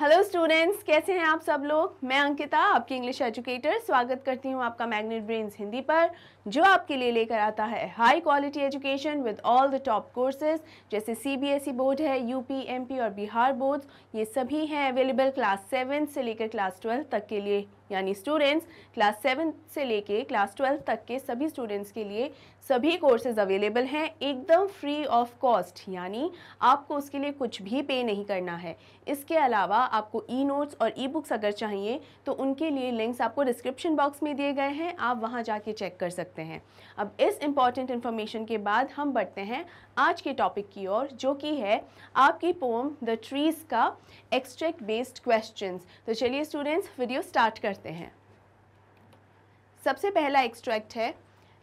Hello students कैसे हैं आप सब लोग मैं अंकिता आपकी इंग्लिश एजुकेटर स्वागत करती हूं आपका मैग्नेट ब्रेन्स हिंदी पर जो आपके लिए लेकर आता है high quality education with all the top courses जैसे सीबीएसई बोर्ड e है यूपी एमपी और बिहार बोर्ड्स ये सभी हैं अवेलेबल क्लास सेवन से लेकर क्लास ट्वेल्व तक के लिए यानी स्टूडेंट्स क्लास सेवन से लेकर क्लास ट्वेल्व तक के सभी स्टूडेंट्स के लिए सभी कोर्सेज अवेलेबल हैं एकदम फ्री ऑफ कॉस्ट यानी आपको उसके लिए कुछ भी पे नहीं करना है इसके अलावा आपको ई नोट्स और ई बुक्स अगर चाहिए तो उनके लिए लिंक्स आपको डिस्क्रिप्शन बॉक्स में दिए गए हैं आप वहाँ जाके चेक कर सकते हैं अब इस इम्पॉर्टेंट इन्फॉर्मेशन के बाद हम बढ़ते हैं आज के टॉपिक की ओर जो कि है आपकी पोम द ट्रीज़ का एक्सट्रैक्ट बेस्ड क्वेश्चन तो चलिए स्टूडेंट्स वीडियो स्टार्ट करते हैं सबसे पहला एक्सट्रैक्ट है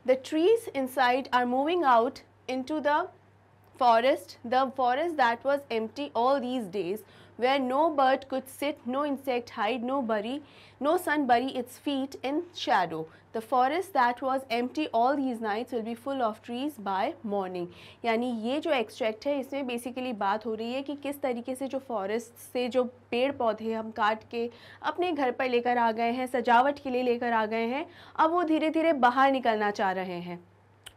the trees inside are moving out into the forest, the forest that was empty all these days, where no bird could sit, no insect hide, no bury, no sun bury its feet in shadow. The forest that was empty all these nights will be full of trees by morning यानी ये जो extract है इसमें basically बात हो रही है कि किस तरीके से जो फॉरेस्ट से जो पेड़ पौधे हम काट के अपने घर पर लेकर आ गए हैं सजावट के लिए लेकर आ गए हैं अब वो धीरे धीरे बाहर निकलना चाह रहे हैं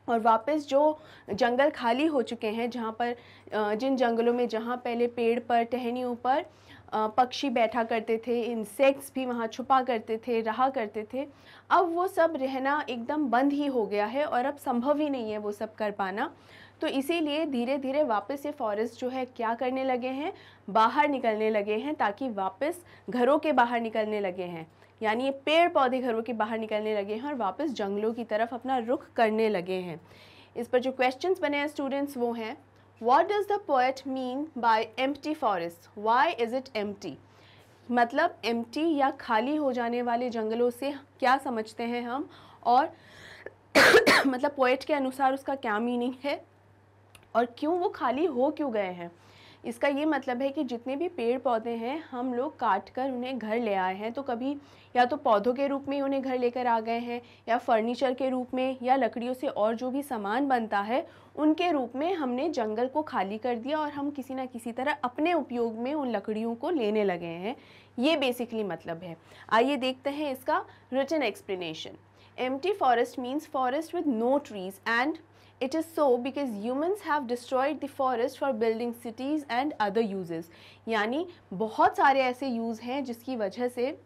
और वापस जो जंगल खाली हो चुके हैं जहाँ पर जिन जंगलों में जहाँ पहले पेड़ पर टहनियों पर पक्षी बैठा करते थे इंसेक्ट्स भी वहाँ छुपा करते थे रहा करते थे अब वो सब रहना एकदम बंद ही हो गया है और अब संभव ही नहीं है वो सब कर पाना तो इसीलिए धीरे धीरे वापस ये फॉरेस्ट जो है क्या करने लगे हैं बाहर निकलने लगे हैं ताकि वापस घरों के बाहर निकलने लगे हैं यानी ये पेड़ पौधे घरों के बाहर निकलने लगे हैं और वापस जंगलों की तरफ अपना रुख करने लगे हैं इस पर जो क्वेश्चंस बने हैं स्टूडेंट्स वो हैं what does the poet mean by empty forest why is it empty मतलब एम टी या खाली हो जाने वाले जंगलों से क्या समझते हैं हम और मतलब पोएट के अनुसार उसका क्या मीनिंग है और क्यों वो खाली हो क्यों गए हैं इसका ये मतलब है कि जितने भी पेड़ पौधे हैं हम लोग काट कर उन्हें घर ले आए हैं तो कभी या तो पौधों के रूप में उन्हें घर लेकर आ गए हैं या फर्नीचर के रूप में या लकड़ियों से और जो भी सामान बनता है उनके रूप में हमने जंगल को खाली कर दिया और हम किसी ना किसी तरह अपने उपयोग में उन लकड़ियों को लेने लगे हैं ये बेसिकली मतलब है आइए देखते हैं इसका written explanation empty forest means forest with no trees and It is so because humans have destroyed the forest for building cities and other uses. यानी बहुत सारे ऐसे यूज़ हैं जिसकी वजह से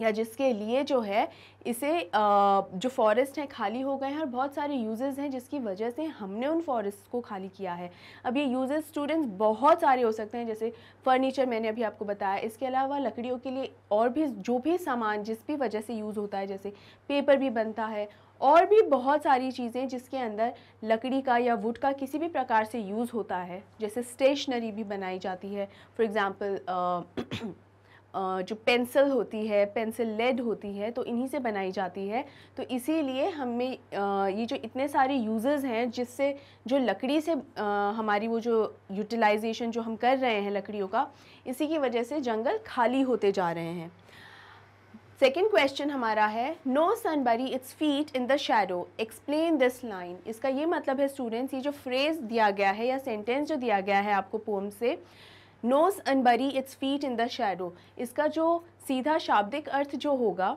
या जिसके लिए जो है इसे जो फॉरेस्ट हैं खाली हो गए हैं और बहुत सारे यूजेस हैं जिसकी वजह से हमने उन फॉरेस्ट को खाली किया है अब ये यूजेस स्टूडेंट्स बहुत सारे हो सकते हैं जैसे फर्नीचर मैंने अभी आपको बताया इसके अलावा लकड़ियों के लिए और भी जो भी सामान जिस भी वजह से यूज़ होता है जैसे पेपर भी बनता है और भी बहुत सारी चीज़ें जिसके अंदर लकड़ी का या वुड का किसी भी प्रकार से यूज़ होता है जैसे स्टेशनरी भी बनाई जाती है फॉर एग्ज़ाम्पल जो पेंसिल होती है पेंसिल लेड होती है तो इन्हीं से बनाई जाती है तो इसीलिए हमें ये जो इतने सारे यूज़र्स हैं जिससे जो लकड़ी से हमारी वो जो यूटिलाइजेशन जो हम कर रहे हैं लकड़ियों का इसी की वजह से जंगल खाली होते जा रहे हैं सेकेंड क्वेश्चन हमारा है no sun bury its feet in the shadow explain this line इसका ये मतलब है स्टूडेंट्स ये जो फ्रेज दिया गया है या सेंटेंस जो दिया गया है आपको पोम से no sun bury its feet in the shadow इसका जो सीधा शाब्दिक अर्थ जो होगा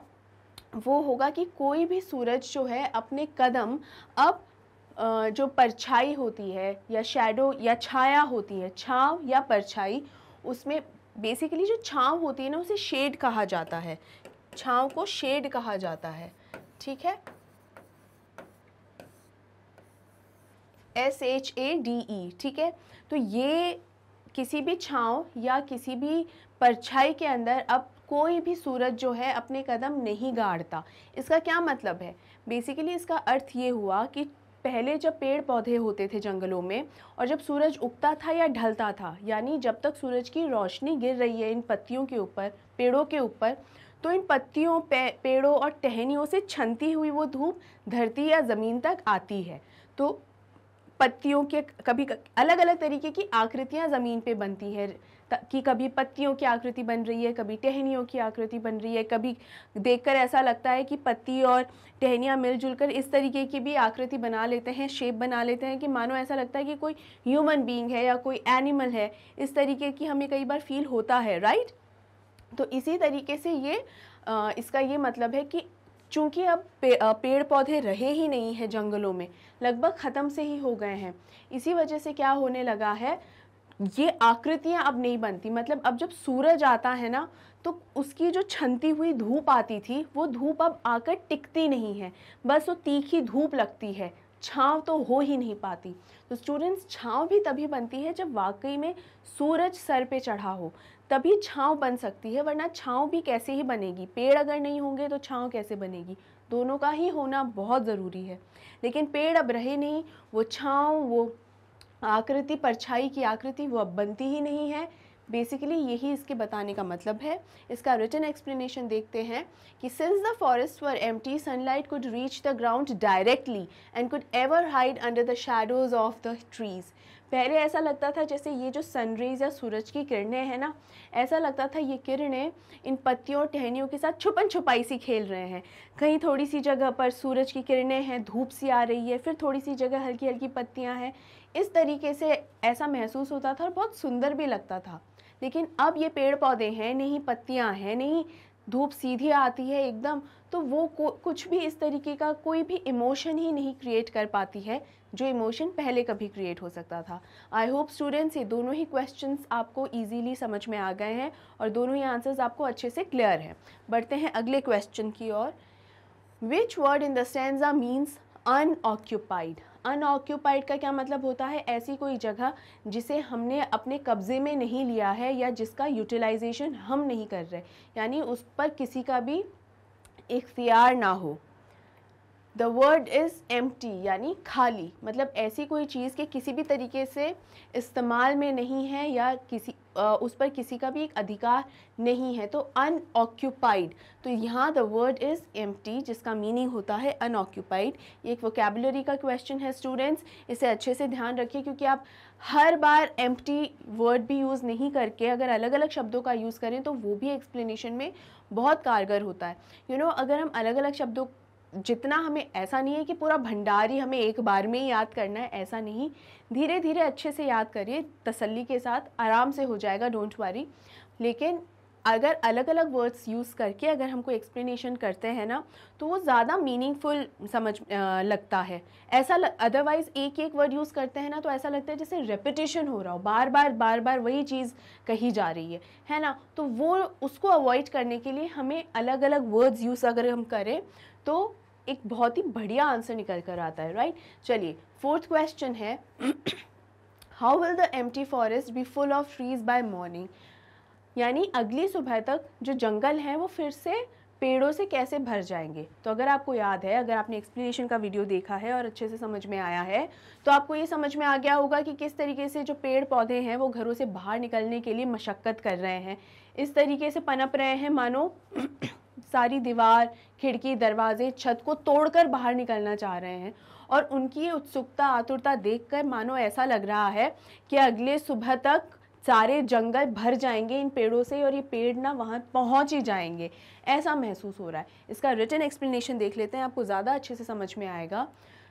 वो होगा कि कोई भी सूरज जो है अपने कदम अब जो परछाई होती है या शेडो या छाया होती है छाँव या परछाई उसमें बेसिकली जो छाँव होती है ना उसे शेड कहा जाता है छाँव को शेड कहा जाता है ठीक है S H A D E ठीक है तो ये किसी भी छाँव या किसी भी परछाई के अंदर अब कोई भी सूरज जो है अपने कदम नहीं गाड़ता इसका क्या मतलब है बेसिकली इसका अर्थ ये हुआ कि पहले जब पेड़ पौधे होते थे जंगलों में और जब सूरज उगता था या ढलता था यानी जब तक सूरज की रोशनी गिर रही है इन पत्तियों के ऊपर पेड़ों के ऊपर तो इन पत्तियों पे, पेड़ों और टहनियों से छनती हुई वो धूप धरती या ज़मीन तक आती है तो पत्तियों के कभी अलग अलग तरीके की आकृतियाँ ज़मीन पे बनती हैं कि कभी पत्तियों की आकृति बन रही है कभी टहनियों की आकृति बन रही है कभी देखकर ऐसा लगता है कि पत्ती और टहनियाँ मिलजुल कर इस तरीके की भी आकृति बना लेते हैं शेप बना लेते हैं कि मानो ऐसा लगता है कि कोई ह्यूमन बीइंग है या कोई एनिमल है इस तरीके की हमें कई बार फील होता है राइट तो इसी तरीके से ये आ, इसका ये मतलब है कि चूँकि अब पे, पेड़ पौधे रहे ही नहीं हैं जंगलों में लगभग ख़त्म से ही हो गए हैं इसी वजह से क्या होने लगा है ये आकृतियाँ अब नहीं बनती मतलब अब जब सूरज आता है ना तो उसकी जो छनती हुई धूप आती थी वो धूप अब आकर टिकती नहीं है बस वो तीखी धूप लगती है छाँव तो हो ही नहीं पाती तो स्टूडेंट्स छाँव भी तभी बनती है जब वाकई में सूरज सर पे चढ़ा हो तभी छाँव बन सकती है वरना छाँव भी कैसे ही बनेगी पेड़ अगर नहीं होंगे तो छाँव कैसे बनेगी दोनों का ही होना बहुत ज़रूरी है लेकिन पेड़ अब रहे नहीं वो छाँव वो आकृति परछाई की आकृति वो अब बनती ही नहीं है बेसिकली यही इसके बताने का मतलब है इसका रिटर्न एक्सप्लेनेशन देखते हैं कि since the forest were empty sunlight could reach the ground directly and could ever hide under the shadows of the trees पहले ऐसा लगता था जैसे ये जो सनरेज या सूरज की किरणें हैं ना ऐसा लगता था ये किरणें इन पत्तियों और टहनियों के साथ छुपन छुपाई सी खेल रहे हैं कहीं थोड़ी सी जगह पर सूरज की किरणें हैं धूप सी आ रही है फिर थोड़ी सी जगह हल्की हल्की पत्तियाँ हैं इस तरीके से ऐसा महसूस होता था और बहुत सुंदर भी लगता था लेकिन अब ये पेड़ पौधे हैं नहीं पत्तियाँ हैं नहीं धूप सीधी आती है एकदम तो वो कुछ भी इस तरीके का कोई भी इमोशन ही नहीं क्रिएट कर पाती है जो इमोशन पहले कभी क्रिएट हो सकता था आई होप स्टूडेंट्स ये दोनों ही क्वेश्चंस आपको इजीली समझ में आ गए हैं और दोनों ही आंसर्स आपको अच्छे से क्लियर हैं बढ़ते हैं अगले क्वेश्चन की ओर which word in the stanza means unoccupied unoccupied का क्या मतलब होता है ऐसी कोई जगह जिसे हमने अपने कब्ज़े में नहीं लिया है या जिसका यूटिलाइजेशन हम नहीं कर रहे यानी उस पर किसी का भी इख्तियार ना हो द वर्ड इज़ एम यानी खाली मतलब ऐसी कोई चीज़ के किसी भी तरीके से इस्तेमाल में नहीं है या किसी उस पर किसी का भी एक अधिकार नहीं है तो अनऑक्यूपाइड तो यहाँ द वर्ड इज़ एम जिसका मीनिंग होता है अनऑक्यूपाइड ये एक वोकेबलरी का क्वेश्चन है स्टूडेंट्स इसे अच्छे से ध्यान रखिए क्योंकि आप हर बार एम वर्ड भी यूज़ नहीं करके अगर अलग अलग शब्दों का यूज़ करें तो वो भी एक्सप्लेनेशन में बहुत कारगर होता है यू you नो know, अगर हम अलग अलग शब्दों जितना हमें ऐसा नहीं है कि पूरा भंडार ही हमें एक बार में ही याद करना है ऐसा नहीं धीरे धीरे अच्छे से याद करिए तसल्ली के साथ आराम से हो जाएगा डोंट वारी लेकिन अगर अलग अलग वर्ड्स यूज़ करके अगर हमको एक्सप्लेनेशन करते हैं ना तो वो ज़्यादा मीनिंगफुल समझ आ, लगता है ऐसा अदरवाइज़ एक एक वर्ड यूज़ करते हैं ना तो ऐसा लगता है जैसे रेपिटेशन हो रहा हो बार बार बार बार वही चीज़ कही जा रही है है ना तो वो उसको अवॉइड करने के लिए हमें अलग अलग वर्ड्स यूज़ अगर हम करें तो एक बहुत ही बढ़िया आंसर निकल कर आता है राइट चलिए फोर्थ क्वेश्चन है how will the empty forest be full of trees by morning यानी अगली सुबह तक जो जंगल हैं वो फिर से पेड़ों से कैसे भर जाएंगे तो अगर आपको याद है अगर आपने एक्सप्लेनेशन का वीडियो देखा है और अच्छे से समझ में आया है तो आपको ये समझ में आ गया होगा कि किस तरीके से जो पेड़ पौधे हैं वो घरों से बाहर निकलने के लिए मशक्क़त कर रहे हैं इस तरीके से पनप रहे हैं मानो सारी दीवार खिड़की दरवाजे छत को तोड़कर बाहर निकलना चाह रहे हैं और उनकी ये उत्सुकता आतुरता देखकर मानो ऐसा लग रहा है कि अगले सुबह तक सारे जंगल भर जाएंगे इन पेड़ों से और ये पेड़ ना वहाँ पहुँच ही जाएंगे ऐसा महसूस हो रहा है इसका रिटर्न एक्सप्लेनेशन देख लेते हैं आपको ज़्यादा अच्छे से समझ में आएगा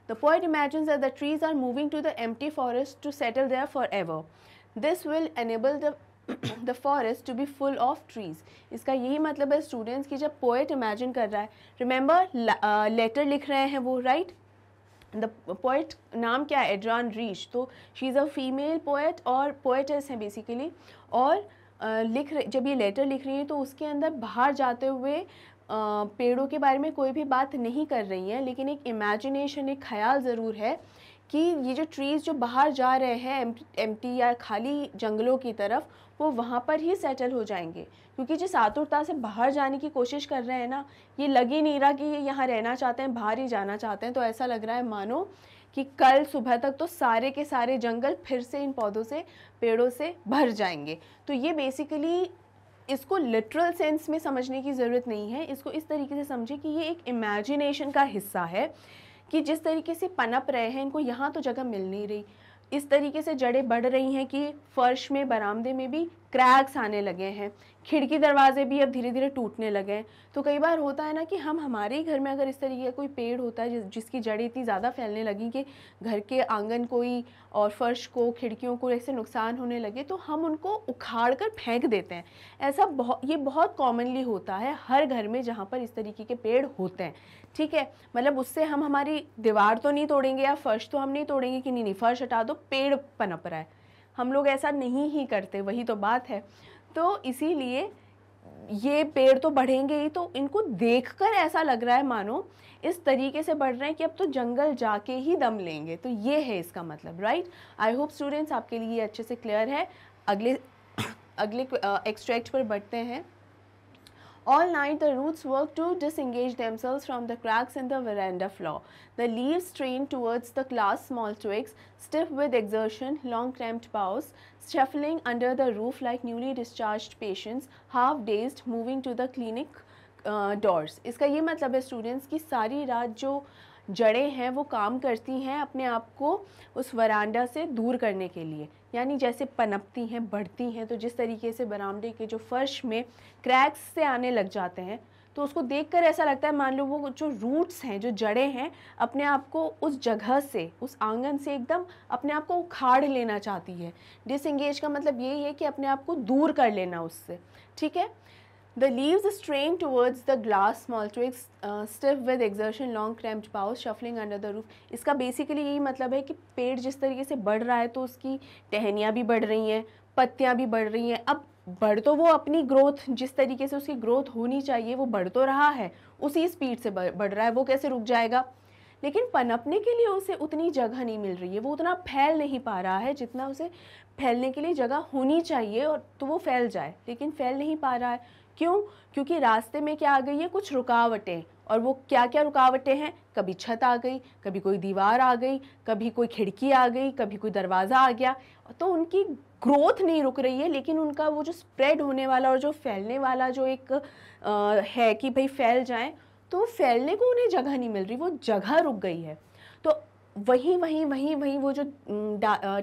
the point imagine the trees are moving to the empty forest to settle there forever this will enable the the forest to be full of trees इसका यही मतलब है स्टूडेंट्स की जब पोएट इमेजिन कर रहा है रिमेंबर लेटर uh, लिख रहे हैं वो राइट द पोइट नाम क्या है एड्रान रीच तो she is a female poet और पोएटस हैं बेसिकली और आ, uh, लिख जब ये लेटर लिख रही है तो उसके अंदर बाहर जाते हुए uh, पेड़ों के बारे में कोई भी बात नहीं कर रही हैं लेकिन एक इमेजिनेशन एक ख्याल ज़रूर है कि ये जो ट्रीज़ जो बाहर जा रहे हैं एम या खाली जंगलों की तरफ वो वहाँ पर ही सेटल हो जाएंगे क्योंकि जिस आतुरता से बाहर जाने की कोशिश कर रहे हैं ना ये लग ही नहीं रहा कि ये यहाँ रहना चाहते हैं बाहर ही जाना चाहते हैं तो ऐसा लग रहा है मानो कि कल सुबह तक तो सारे के सारे जंगल फिर से इन पौधों से पेड़ों से भर जाएंगे तो ये बेसिकली इसको लिटरल सेंस में समझने की ज़रूरत नहीं है इसको इस तरीके से समझे कि ये एक इमेजिनेशन का हिस्सा है कि जिस तरीके से पनप रहे हैं इनको यहाँ तो जगह मिल नहीं रही इस तरीके से जड़ें बढ़ रही हैं कि फ़र्श में बरामदे में भी क्रैक्स आने लगे हैं खिड़की दरवाजे भी अब धीरे धीरे टूटने लगे हैं तो कई बार होता है ना कि हम हमारे ही घर में अगर इस तरीके का कोई पेड़ होता है जिस, जिसकी जड़ें इतनी ज़्यादा फैलने लगी कि घर के आंगन को ही और फर्श को खिड़कियों को ऐसे नुकसान होने लगे तो हम उनको उखाड़ कर फेंक देते हैं ऐसा बहुत ये बहुत कॉमनली होता है हर घर में जहाँ पर इस तरीके के पेड़ होते हैं ठीक है मतलब उससे हम हमारी दीवार तो नहीं तोड़ेंगे या फर्श तो हम नहीं तोड़ेंगे कि नहीं नहीं फर्श हटा दो पेड़ पनप रहा है हम लोग ऐसा नहीं ही करते वही तो बात है तो इसीलिए ये पेड़ तो बढ़ेंगे ही तो इनको देखकर ऐसा लग रहा है मानो इस तरीके से बढ़ रहे हैं कि अब तो जंगल जाके ही दम लेंगे तो ये है इसका मतलब राइट आई होप स्टूडेंट्स आपके लिए अच्छे से क्लियर है अगले अगले एक्सट्रैक्ट पर बढ़ते हैं All night the roots work to disengage themselves from the cracks in the veranda floor. The leaves strain towards the class, small twigs, stiff with exertion, long cramped boughs, shuffling under the roof like newly discharged patients, half dazed, moving to the clinic uh, doors. इसका ये मतलब है students की सारी रात जो जड़ें हैं वो काम करती हैं अपने आप को उस वरांडा से दूर करने के लिए यानी जैसे पनपती हैं बढ़ती हैं तो जिस तरीके से बरामदे के जो फर्श में क्रैक्स से आने लग जाते हैं तो उसको देखकर ऐसा लगता है मान लो वो जो रूट्स हैं जो जड़ें हैं अपने आप को उस जगह से उस आंगन से एकदम अपने आप को उखाड़ लेना चाहती है डिसंगेज का मतलब यही है कि अपने आप को दूर कर लेना उससे ठीक है The leaves strain towards the glass, small twigs, uh, stiff with exertion, long cramped boughs, shuffling under the roof. इसका बेसिकली यही मतलब है कि पेड़ जिस तरीके से बढ़ रहा है तो उसकी टहनियाँ भी बढ़ रही हैं पत्तियाँ भी बढ़ रही हैं अब बढ़ तो वो अपनी ग्रोथ जिस तरीके से उसकी ग्रोथ होनी चाहिए वो बढ़ तो रहा है उसी स्पीड से बढ़ रहा है वो कैसे रुक जाएगा लेकिन पनपने के लिए उसे उतनी जगह नहीं मिल रही है वो उतना फैल नहीं पा रहा है जितना उसे फैलने के लिए जगह होनी चाहिए और तो वो फैल जाए लेकिन फैल नहीं पा रहा है क्यों क्योंकि रास्ते में क्या आ गई है कुछ रुकावटें और वो क्या क्या रुकावटें हैं कभी छत आ गई कभी कोई दीवार आ गई कभी कोई खिड़की आ गई कभी कोई दरवाज़ा आ गया तो उनकी ग्रोथ नहीं रुक रही है लेकिन उनका वो जो स्प्रेड होने वाला और जो फैलने वाला जो एक आ, है कि भाई फैल जाए तो फैलने को उन्हें जगह नहीं मिल रही वो जगह रुक गई है तो वहीं वहीं वहीं वहीं वो जो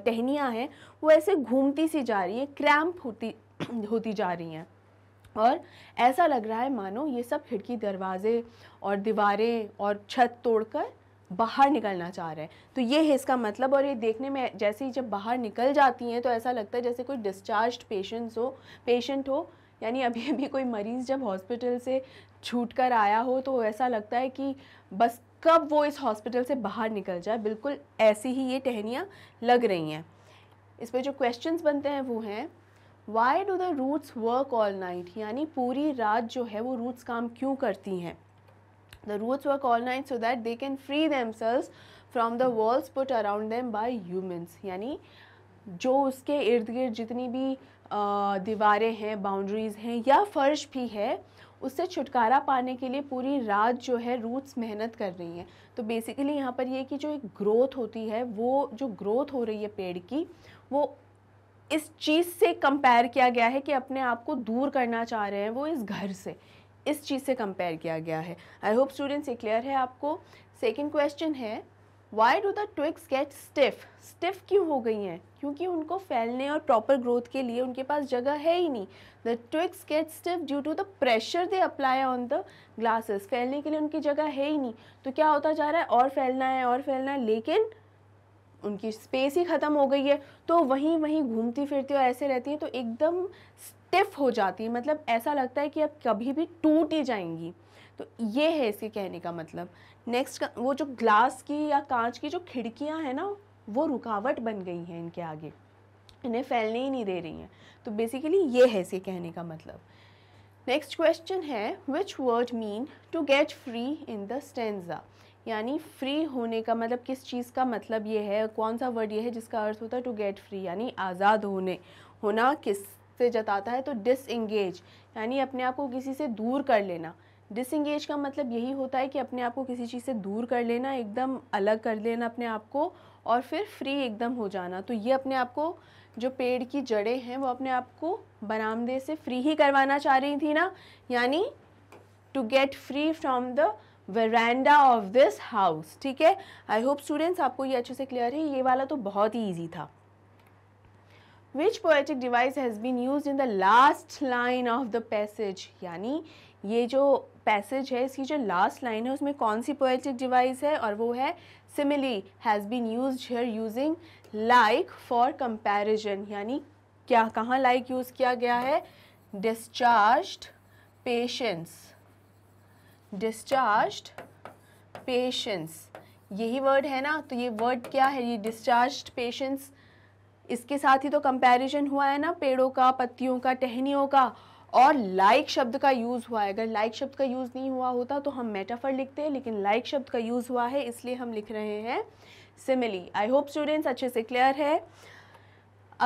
टहनियाँ हैं वो ऐसे घूमती सी जा रही है क्रैम्प होती होती जा रही हैं और ऐसा लग रहा है मानो ये सब खिड़की दरवाजे और दीवारें और छत तोड़कर बाहर निकलना चाह रहे हैं तो ये है इसका मतलब और ये देखने में जैसे ही जब बाहर निकल जाती हैं तो ऐसा लगता है जैसे कोई डिस्चार्ज पेशेंट्स हो पेशेंट हो यानी अभी अभी कोई मरीज़ जब हॉस्पिटल से छूट कर आया हो तो ऐसा लगता है कि बस कब वो इस हॉस्पिटल से बाहर निकल जाए बिल्कुल ऐसी ही ये टहनियाँ लग रही हैं इस पर जो क्वेश्चंस बनते हैं वो हैं why do the roots work all night यानी पूरी रात जो है वो रूट्स काम क्यों करती हैं the roots work all night so that they can free themselves from the world put around them by humans यानी जो उसके इर्द गिर्द जितनी भी दीवारें हैं बाउंड्रीज़ हैं या फर्श भी है उससे छुटकारा पाने के लिए पूरी रात जो है रूट्स मेहनत कर रही हैं तो बेसिकली यहाँ पर यह कि जो एक ग्रोथ होती है वो जो ग्रोथ हो रही है पेड़ की वो इस चीज़ से कंपेयर किया गया है कि अपने आप को दूर करना चाह रहे हैं वो इस घर से इस चीज़ से कंपेयर किया गया है आई होप स्टूडेंट्स ये क्लियर है आपको सेकेंड क्वेश्चन है why do the twigs get stiff stiff क्यों हो गई हैं क्योंकि उनको फैलने और प्रॉपर ग्रोथ के लिए उनके पास जगह है ही नहीं the twigs get stiff due to the pressure they apply on the glasses फैलने के लिए उनकी जगह है ही नहीं तो क्या होता जा रहा है और फैलना है और फैलना है लेकिन उनकी स्पेस ही ख़त्म हो गई है तो वहीं वहीं घूमती फिरती और ऐसे रहती हैं तो एकदम स्टिफ हो जाती है मतलब ऐसा लगता है कि अब कभी भी टूट ही जाएंगी तो ये है इसके कहने का मतलब नेक्स्ट वो जो ग्लास की या कांच की जो खिड़कियाँ हैं ना वो रुकावट बन गई हैं इनके आगे इन्हें फैलने ही नहीं दे रही हैं तो बेसिकली ये है इसके कहने का मतलब नेक्स्ट क्वेश्चन है which word mean to get free in the stanza यानी फ्री होने का मतलब किस चीज़ का मतलब ये है कौन सा वर्ड ये है जिसका अर्थ होता है टू गेट फ्री यानी आज़ाद होने होना किस से जताता है तो डिस इंगेज यानी अपने आप को किसी से दूर कर लेना डिसंगेज का मतलब यही होता है कि अपने आप को किसी चीज़ से दूर कर लेना एकदम अलग कर लेना अपने आप को और फिर फ्री एकदम हो जाना तो ये अपने आप को जो पेड़ की जड़ें हैं वो अपने आप को बरामदे से फ्री ही करवाना चाह रही थी ना यानी to get free from the veranda of this house ठीक है आई होप स्टूडेंट्स आपको ये अच्छे से क्लियर है ये वाला तो बहुत ही ईजी था which poetic device has been use in the last line of the passage यानी ये जो पैसेज है इसकी जो लास्ट लाइन है उसमें कौन सी पोएटिक डिवाइस है और वो है simile has been use here using like for comparison यानी क्या कहाँ लाइक यूज़ किया गया है डिस्चार्ज पेशेंस डिस्चार्ज पेशेंस यही वर्ड है ना तो ये वर्ड क्या है ये डिस्चार्ज पेशेंस इसके साथ ही तो कंपैरिजन हुआ है ना पेड़ों का पत्तियों का टहनियों का और लाइक like शब्द का यूज़ हुआ है अगर लाइक शब्द का यूज़ नहीं हुआ होता तो हम मेटाफर लिखते हैं लेकिन लाइक like शब्द का यूज़ हुआ है इसलिए हम लिख रहे हैं सिमिली आई होप स्टूडेंट्स अच्छे से क्लियर है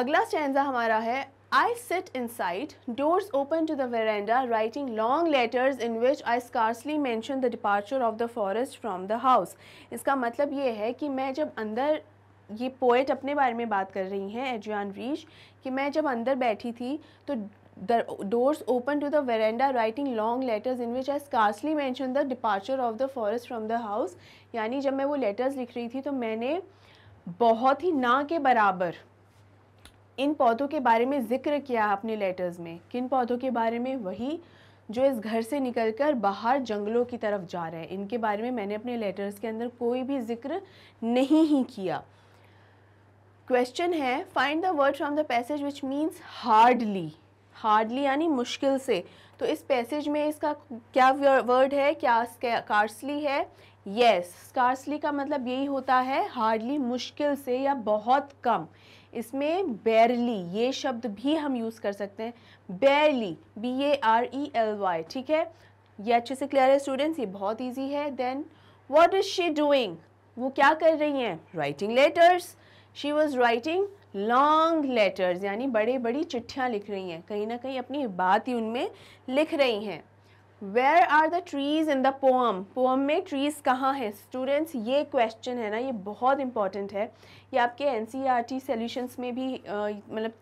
अगला स्टैंडा हमारा है I sit inside, doors open to the veranda, writing long letters in which I scarcely mention the departure of the forest from the house. इसका मतलब ये है कि मैं जब अंदर ये पोइट अपने बारे में बात कर रही हैं एजुआन रीश कि मैं जब अंदर बैठी थी तो the doors open to the veranda writing long letters in which I scarcely mention the departure of the forest from the house यानी जब मैं वो लेटर्स लिख रही थी तो मैंने बहुत ही ना के बराबर इन पौधों के बारे में जिक्र किया अपने लेटर्स में किन पौधों के बारे में वही जो इस घर से निकलकर बाहर जंगलों की तरफ जा रहे हैं इनके बारे में मैंने अपने लेटर्स के अंदर कोई भी जिक्र नहीं ही किया क्वेश्चन है find the word from the passage which means hardly hardly यानी मुश्किल से तो इस पैसेज में इसका क्या वर्ड है क्या स्कार्सली है येस yes, स्कार्सली का मतलब यही होता है हार्डली मुश्किल से या बहुत कम इसमें बैरली ये शब्द भी हम यूज़ कर सकते हैं barely B A R E L Y ठीक है ये अच्छे से क्लियर है स्टूडेंट्स ये बहुत ईजी है then what is she doing वो क्या कर रही हैं writing letters she was writing long letters यानी बड़े बड़ी चिट्ठियाँ लिख रही हैं कहीं ना कहीं अपनी बात ही उनमें लिख रही हैं where are the trees in the poem poem में ट्रीज कहाँ हैं स्टूडेंट्स ये क्वेश्चन है ना ये बहुत इंपॉर्टेंट है ये आपके N C R T solutions में भी मतलब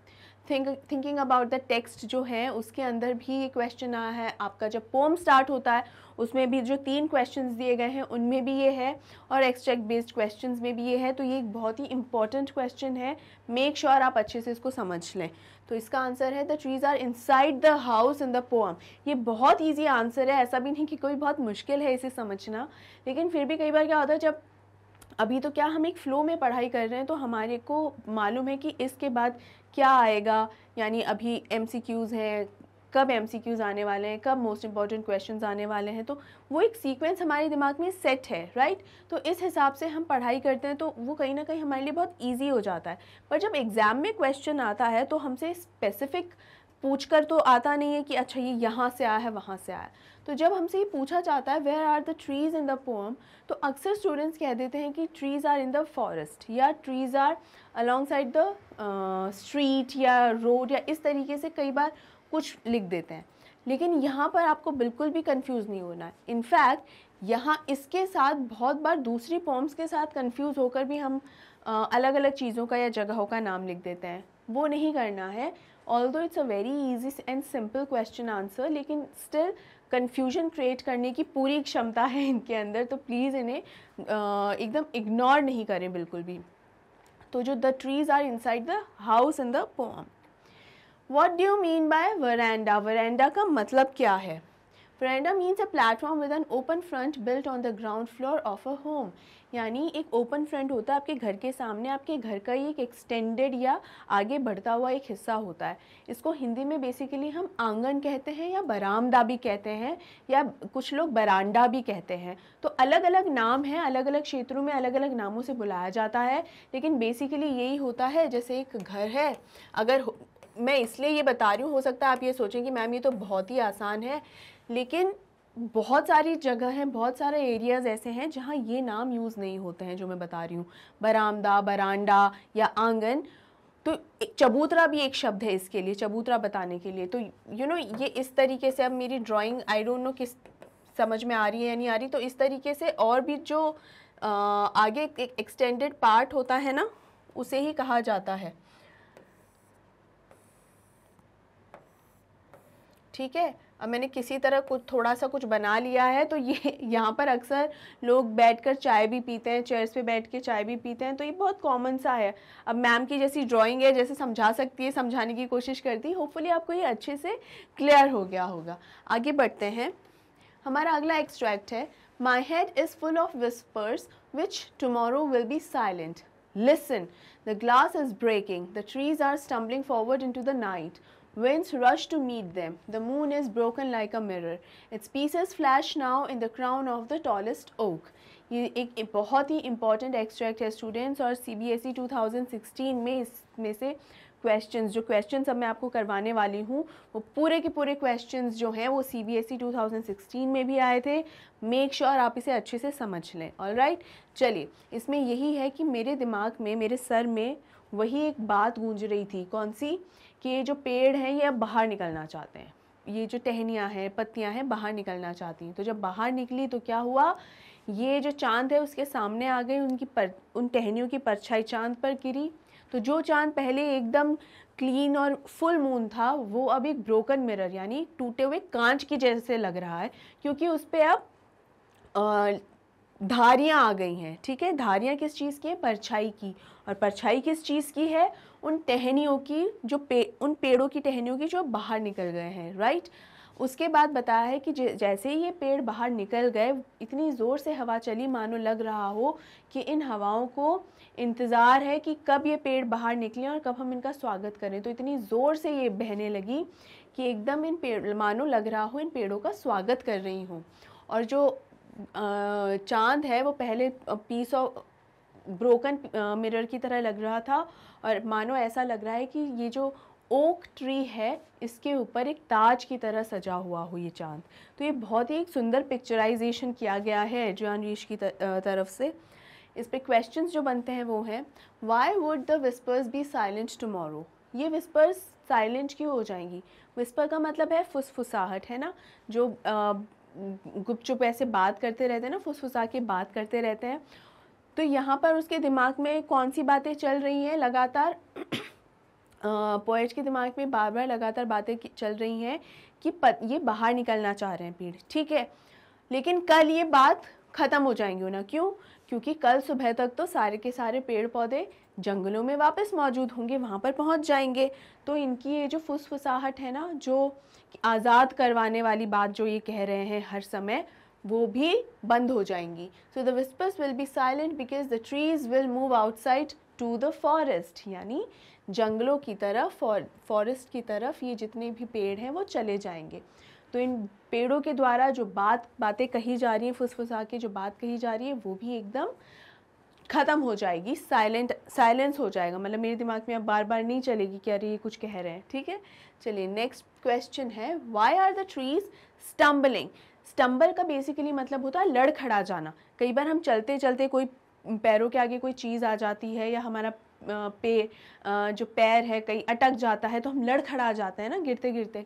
think thinking about the text जो है उसके अंदर भी ये क्वेश्चन आया है आपका जब पोम स्टार्ट होता है उसमें भी जो तीन क्वेश्चन दिए गए हैं उनमें भी ये है और एक्सट्रैक्ट बेस्ड क्वेश्चन में भी ये है तो ये एक बहुत ही इंपॉर्टेंट क्वेश्चन है मेक श्योर sure आप अच्छे से इसको समझ लें तो इसका आंसर है the trees are inside the house in the poem ये बहुत ईजी आंसर है ऐसा भी नहीं कि कोई बहुत मुश्किल है इसे समझना लेकिन फिर भी कई बार क्या होता है जब अभी तो क्या हम एक फ़्लो में पढ़ाई कर रहे हैं तो हमारे को मालूम है कि इसके बाद क्या आएगा यानी अभी एम हैं कब एम आने वाले हैं कब मोस्ट इंपॉर्टेंट क्वेश्चन आने वाले हैं तो वो एक सीक्वेंस हमारे दिमाग में सेट है राइट तो इस हिसाब से हम पढ़ाई करते हैं तो वो कहीं ना कहीं हमारे लिए बहुत ईजी हो जाता है पर जब एग्ज़ाम में क्वेश्चन आता है तो हमसे स्पेसिफिक पूछ कर तो आता नहीं है कि अच्छा ये यहाँ से आया है वहाँ से आया है तो जब हमसे ये पूछा जाता है where are the trees in the poem तो अक्सर स्टूडेंट्स कह देते हैं कि trees are in the forest या trees are alongside the street या रोड या इस तरीके से कई बार कुछ लिख देते हैं लेकिन यहाँ पर आपको बिल्कुल भी कंफ्यूज नहीं होना है इनफैक्ट यहाँ इसके साथ बहुत बार दूसरी पॉम्स के साथ कंफ्यूज होकर भी हम अलग अलग चीज़ों का या जगहों का नाम लिख देते हैं वो नहीं करना है although it's a very easy and simple question answer लेकिन स्टिल कन्फ्यूजन क्रिएट करने की पूरी क्षमता है इनके अंदर तो प्लीज़ इन्हें एकदम इग्नोर नहीं करें बिल्कुल भी तो जो the trees are inside the house in the poem what do you mean by veranda veranda का मतलब क्या है veranda means a platform with an open front built on the ground floor of a home यानी एक open front होता है आपके घर के सामने आपके घर का ही एक एक्सटेंडेड या आगे बढ़ता हुआ एक हिस्सा होता है इसको हिंदी में बेसिकली हम आंगन कहते हैं या बरामदा भी कहते हैं या कुछ लोग बरांडा भी कहते हैं तो अलग अलग नाम हैं अलग अलग क्षेत्रों में अलग अलग नामों से बुलाया जाता है लेकिन बेसिकली यही होता है जैसे एक घर है अगर मैं इसलिए ये बता रही हूँ हो सकता है आप ये सोचें कि मैम ये तो बहुत ही आसान है लेकिन बहुत सारी जगह हैं बहुत सारे एरियाज़ ऐसे हैं जहाँ ये नाम यूज़ नहीं होते हैं जो मैं बता रही हूँ बरामदा बरांडा या आंगन तो चबूतरा भी एक शब्द है इसके लिए चबूतरा बताने के लिए तो यू you नो know, ये इस तरीके से अब मेरी ड्राइंग आई डोंट नो किस समझ में आ रही है या नहीं आ रही तो इस तरीके से और भी जो आ, आगे एक एक्सटेंडेड पार्ट होता है ना उसे ही कहा जाता है ठीक है अब मैंने किसी तरह कुछ थोड़ा सा कुछ बना लिया है तो ये यहाँ पर अक्सर लोग बैठकर चाय भी पीते हैं चेयर्स पे बैठ के चाय भी पीते हैं तो ये बहुत कॉमन सा है अब मैम की जैसी ड्राइंग है जैसे समझा सकती है समझाने की कोशिश करती है होपफुली आपको ये अच्छे से क्लियर हो गया होगा आगे बढ़ते हैं हमारा अगला एक्सट्रैक्ट है my head is full of whispers which tomorrow will be silent listen the glass is breaking the trees are stumbling forward into the night Winds rush to meet them. The moon is broken like a mirror. Its pieces flash now in the crown of the tallest oak. ये एक बहुत ही important extract है students और C B S E two thousand sixteen में इसमें से questions जो क्वेश्चन अब मैं आपको करवाने वाली हूँ वो पूरे के पूरे क्वेश्चंस जो हैं वो C B S E two thousand sixteen में भी आए थे मेक श्योर sure आप इसे अच्छे से समझ लें ऑल राइट चलिए इसमें यही है कि मेरे दिमाग में मेरे सर में वही एक बात गूंज रही थी कौन सी कि ये जो पेड़ हैं ये अब बाहर निकलना चाहते हैं ये जो टहनियाँ हैं पत्तियाँ हैं बाहर निकलना चाहती हैं तो जब बाहर निकली तो क्या हुआ ये जो चांद है उसके सामने आ गई उनकी पर उन टहनियों की परछाई चांद पर गिरी तो जो चांद पहले एकदम क्लीन और फुल मून था वो अब एक ब्रोकन मिरर यानी टूटे हुए कांच की जैसे लग रहा है क्योंकि उस पर अब धारियाँ आ गई हैं ठीक है धारियाँ किस चीज़ की है परछाई की और परछाई किस चीज़ की है उन टहनियों की जो पे उन पेड़ों की टहनियों की जो बाहर निकल गए हैं राइट उसके बाद बताया है कि जैसे ही ये पेड़ बाहर निकल गए इतनी ज़ोर से हवा चली मानो लग रहा हो कि इन हवाओं को इंतज़ार है कि कब ये पेड़ बाहर निकलें और कब हम इनका स्वागत करें तो इतनी ज़ोर से ये बहने लगी कि एकदम इन पेड़ मानो लग रहा हो इन पेड़ों का स्वागत कर रही हूँ और जो चांद है वो पहले piece of broken mirror uh, की तरह लग रहा था और मानो ऐसा लग रहा है कि ये जो ओक ट्री है इसके ऊपर एक ताज की तरह सजा हुआ हो ये चांद तो ये बहुत ही एक सुंदर पिक्चराइजेशन किया गया है एड्रियान रीश की तरफ से इस पे क्वेश्चंस जो बनते हैं वो हैं why would the whispers be silent tomorrow ये विस्पर्स साइलेंट क्यों हो जाएंगी विस्पर का मतलब है फुसफुसाहट है ना जो गुपचुप ऐसे बात करते रहते हैं ना फुसफुसा के बात करते रहते हैं तो यहाँ पर उसके दिमाग में कौन सी बातें चल रही हैं लगातार पोएट के दिमाग में बार बार लगातार बातें चल रही हैं कि पत, ये बाहर निकलना चाह रहे हैं पीढ़ ठीक है लेकिन कल ये बात ख़त्म हो जाएंगी ना क्यों क्योंकि कल सुबह तक तो सारे के सारे पेड़ पौधे जंगलों में वापस मौजूद होंगे वहाँ पर पहुँच जाएंगे तो इनकी ये जो फुसफुसाहट है ना जो आज़ाद करवाने वाली बात जो ये कह रहे हैं हर समय वो भी बंद हो जाएंगी so the whispers will be silent because the trees will move outside to the forest यानी जंगलों की तरफ और फॉरेस्ट की तरफ ये जितने भी पेड़ हैं वो चले जाएंगे तो इन पेड़ों के द्वारा जो बात बातें कही जा रही हैं फुसफुसा के जो बात कही जा रही है वो भी एकदम ख़त्म हो जाएगी साइलेंट साइलेंस हो जाएगा मतलब मेरे दिमाग में अब बार बार नहीं चलेगी कि अरे ये कुछ कह रहे हैं ठीक है चलिए नेक्स्ट क्वेश्चन है why are the trees stumbling stumble का बेसिकली मतलब होता है लड़खड़ा जाना कई बार हम चलते चलते कोई पैरों के आगे कोई चीज़ आ जाती है या हमारा पे जो पैर है कहीं अटक जाता है तो हम लड़खड़ा जाते हैं ना गिरते गिरते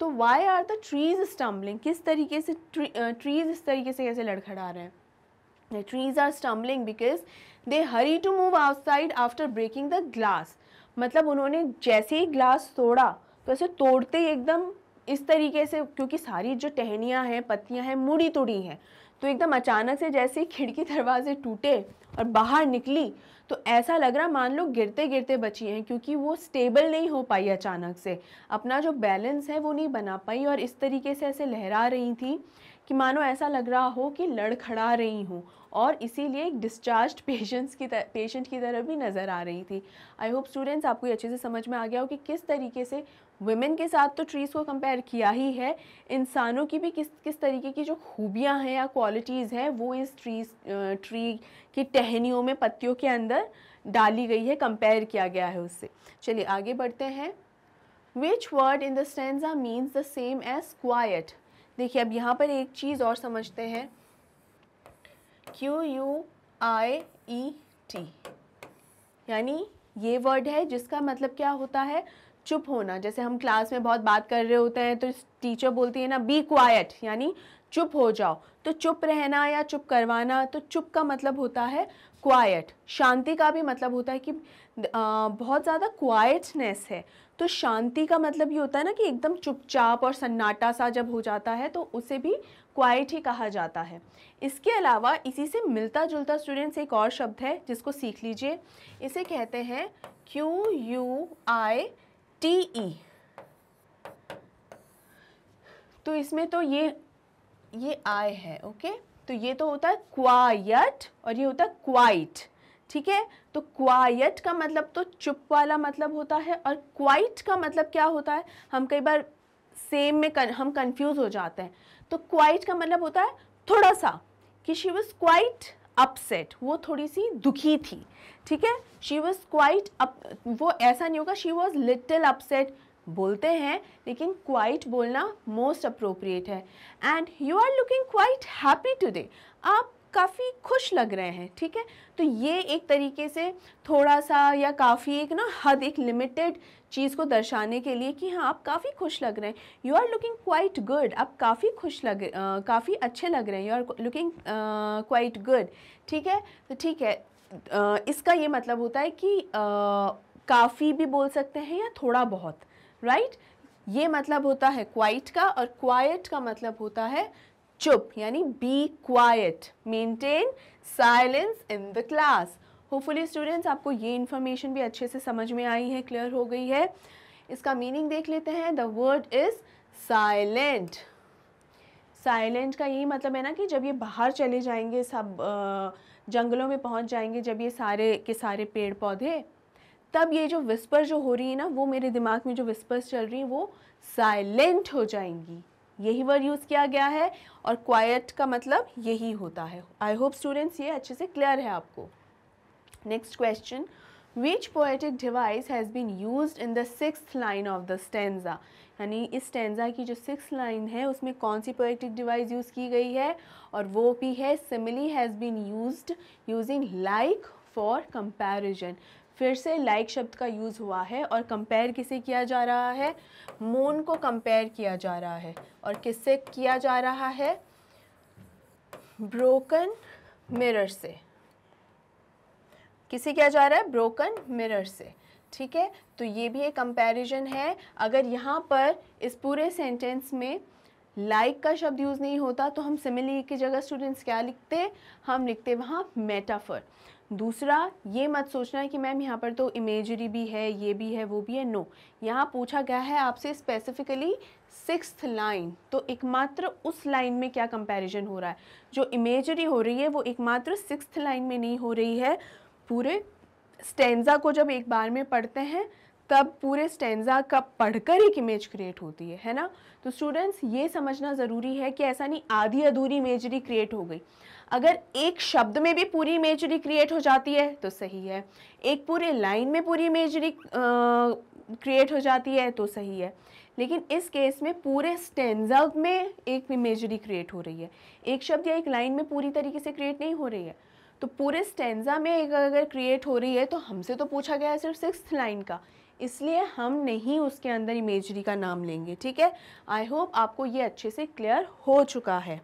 तो why are the trees stumbling किस तरीके से ट्री, ट्रीज़ इस तरीके से कैसे लड़खड़ा रहे हैं trees are stumbling because they hurry to move outside after breaking the glass मतलब उन्होंने जैसे ही ग्लास तोड़ा तो ऐसे तोड़ते ही एकदम इस तरीके से क्योंकि सारी जो टहनियाँ हैं पत्तियाँ हैं मुड़ी तुड़ी हैं तो एकदम अचानक से जैसे खिड़की दरवाजे टूटे और बाहर निकली तो ऐसा लग रहा मान लो गिरते गिरते बची हैं क्योंकि वो स्टेबल नहीं हो पाई अचानक से अपना जो बैलेंस है वो नहीं बना पाई और इस तरीके से ऐसे लहरा रही थी कि मानो ऐसा लग रहा हो कि लड़खड़ा रही हूँ और इसीलिए एक डिस्चार्ज पेशेंट्स की पेशेंट की तरह भी नज़र आ रही थी आई होप स्टूडेंट्स आपको ये अच्छे से समझ में आ गया हो कि किस तरीके से वुमेन के साथ तो ट्रीज़ को कंपेयर किया ही है इंसानों की भी किस किस तरीके की जो खूबियाँ हैं या क्वालिटीज़ हैं वो इस ट्रीज ट्री की टहनियों में पत्तियों के अंदर डाली गई है कंपेयर किया गया है उससे चलिए आगे बढ़ते हैं which word in the stanza means the same as quiet देखिए अब यहाँ पर एक चीज़ और समझते हैं Q U I E T यानी ये वर्ड है जिसका मतलब क्या होता है चुप होना जैसे हम क्लास में बहुत बात कर रहे होते हैं तो टीचर बोलती है ना बी क्वाइट यानी चुप हो जाओ तो चुप रहना या चुप करवाना तो चुप का मतलब होता है क्वाइट शांति का भी मतलब होता है कि आ, बहुत ज़्यादा क्वाइटनेस है तो शांति का मतलब ये होता है ना कि एकदम चुपचाप और सन्नाटा सा जब हो जाता है तो उसे भी क्वाइट ही कहा जाता है इसके अलावा इसी से मिलता जुलता स्टूडेंट्स एक और शब्द है जिसको सीख लीजिए इसे कहते हैं Q U I T E तो इसमें तो ये ये आय है ओके तो ये तो होता है क्वाइट और ये होता है क्वाइट ठीक है तो क्वाइट का मतलब तो चुप वाला मतलब होता है और क्वाइट का मतलब क्या होता है हम कई बार सेम में कर, हम कंफ्यूज हो जाते हैं तो क्वाइट का मतलब होता है थोड़ा सा कि शी वॉज क्वाइट अपसेट वो थोड़ी सी दुखी थी ठीक है शी वॉज क्वाइट अप वो ऐसा नहीं होगा शी वॉज लिटिल अपसेट बोलते हैं लेकिन क्वाइट बोलना मोस्ट अप्रोप्रिएट है and you are looking quite happy today आप काफ़ी खुश लग रहे हैं ठीक है तो ये एक तरीके से थोड़ा सा या काफ़ी एक ना हद एक लिमिटेड चीज़ को दर्शाने के लिए कि हाँ आप काफ़ी खुश लग रहे हैं you are looking quite good आप काफ़ी खुश लग काफ़ी अच्छे लग रहे हैं you are looking quite good ठीक है तो ठीक है uh, इसका ये मतलब होता है कि uh, काफ़ी भी बोल सकते हैं या थोड़ा बहुत राइट right? ये मतलब होता है क्वाइट का और क्वाइट का मतलब होता है चुप यानी be quiet maintain silence in the class hopefully students आपको ये इन्फॉर्मेशन भी अच्छे से समझ में आई है क्लियर हो गई है इसका मीनिंग देख लेते हैं the word is silent silent का यही मतलब है ना कि जब ये बाहर चले जाएंगे सब जंगलों में पहुंच जाएंगे जब ये सारे के सारे पेड़ पौधे तब ये जो विस्पर जो हो रही है ना वो मेरे दिमाग में जो विस्पर्स चल रही हैं वो साइलेंट हो जाएंगी यही वर्ड यूज़ किया गया है और क्वाइट का मतलब यही होता है आई होप स्टूडेंट्स ये अच्छे से क्लियर है आपको next question which poetic device has been use in the six line of the stanza यानी इस स्टेंजा की जो सिक्स लाइन है उसमें कौन सी पोएटिक डिवाइस यूज़ की गई है और वो भी है simile has been use using like for comparison फिर से लाइक शब्द का यूज़ हुआ है और कंपेयर किसे किया जा रहा है मून को कंपेयर किया जा रहा है और किससे किया जा रहा है ब्रोकन मिरर से किसे किया जा रहा है ब्रोकन मिरर से ठीक है तो ये भी एक कंपैरिजन है अगर यहाँ पर इस पूरे सेंटेंस में लाइक like का शब्द यूज़ नहीं होता तो हम सिमिली की जगह स्टूडेंट्स क्या लिखते हम लिखते वहाँ मेटाफर दूसरा ये मत सोचना है कि मैम यहाँ पर तो इमेजरी भी है ये भी है वो भी है नो यहाँ पूछा गया है आपसे स्पेसिफिकली सिक्स्थ लाइन तो एकमात्र उस लाइन में क्या कंपैरिजन हो रहा है जो इमेजरी हो रही है वो एकमात्र सिक्स्थ लाइन में नहीं हो रही है पूरे स्टेंजा को जब एक बार में पढ़ते हैं तब पूरे स्टेंजा का पढ़कर एक इमेज क्रिएट होती है है ना तो स्टूडेंट्स ये समझना ज़रूरी है कि ऐसा नहीं आधी अधूरी इमेजरी क्रिएट हो गई अगर एक शब्द में भी पूरी इमेजरी क्रिएट हो जाती है तो सही है एक पूरे लाइन में पूरी इमेजरी क्रिएट हो जाती है तो सही है लेकिन इस केस में पूरे स्टेंजा में एक इमेजरी क्रिएट हो रही है एक शब्द या एक लाइन में पूरी तरीके से क्रिएट नहीं हो रही है तो पूरे स्टेंजा में एक अगर क्रिएट हो रही है तो हमसे तो पूछा गया है सिर्फ सिक्स लाइन का इसलिए हम नहीं उसके अंदर इमेजरी का नाम लेंगे ठीक है आई होप आपको ये अच्छे से क्लियर हो चुका है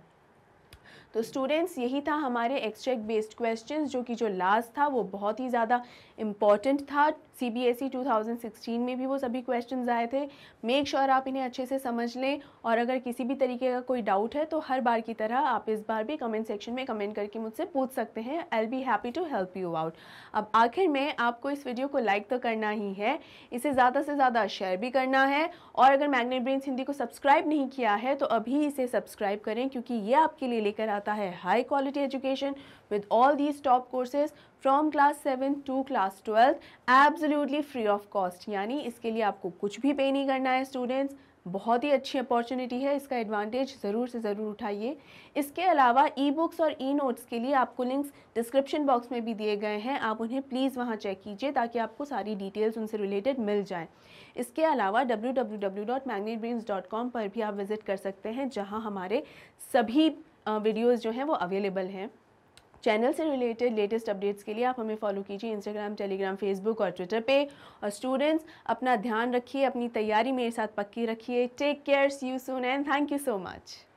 तो स्टूडेंट्स यही था हमारे एक्सट्रैक्ट बेस्ड क्वेश्चंस जो कि जो लास्ट था वो बहुत ही ज़्यादा इम्पॉर्टेंट था C B S E two thousand sixteen में भी वो सभी क्वेश्चन आए थे मेक श्योर sure आप इन्हें अच्छे से समझ लें और अगर किसी भी तरीके का कोई डाउट है तो हर बार की तरह आप इस बार भी कमेंट सेक्शन में कमेंट करके मुझसे पूछ सकते हैं I'll be happy to help you out अब आखिर में आपको इस वीडियो को लाइक तो करना ही है इसे ज़्यादा से ज़्यादा शेयर भी करना है और अगर मैग्नेट ब्रेन हिंदी को सब्सक्राइब नहीं किया है तो अभी इसे सब्सक्राइब करें क्योंकि ये आपके लिए लेकर आता है high quality education with all these top courses from class seven to class twelfth absolutely free of cost यानी इसके लिए आपको कुछ भी पे नहीं करना है स्टूडेंट्स बहुत ही अच्छी अपॉर्चुनिटी है इसका एडवांटेज ज़रूर से ज़रूर उठाइए इसके अलावा ई बुक्स और ई नोट्स के लिए आपको लिंक्स डिस्क्रिप्शन बॉक्स में भी दिए गए हैं आप उन्हें प्लीज़ वहाँ चेक कीजिए ताकि आपको सारी डिटेल्स उनसे रिलेटेड मिल जाएँ इसके अलावा डब्ल्यू पर भी आप विज़िट कर सकते हैं जहाँ हमारे सभी वीडियोज़ जो हैं वो अवेलेबल हैं चैनल से रिलेटेड लेटेस्ट अपडेट्स के लिए आप हमें फॉलो कीजिए इंस्टाग्राम टेलीग्राम फेसबुक और ट्विटर पे और स्टूडेंट्स अपना ध्यान रखिए अपनी तैयारी मेरे साथ पक्की रखिए take care see you soon and thank you so much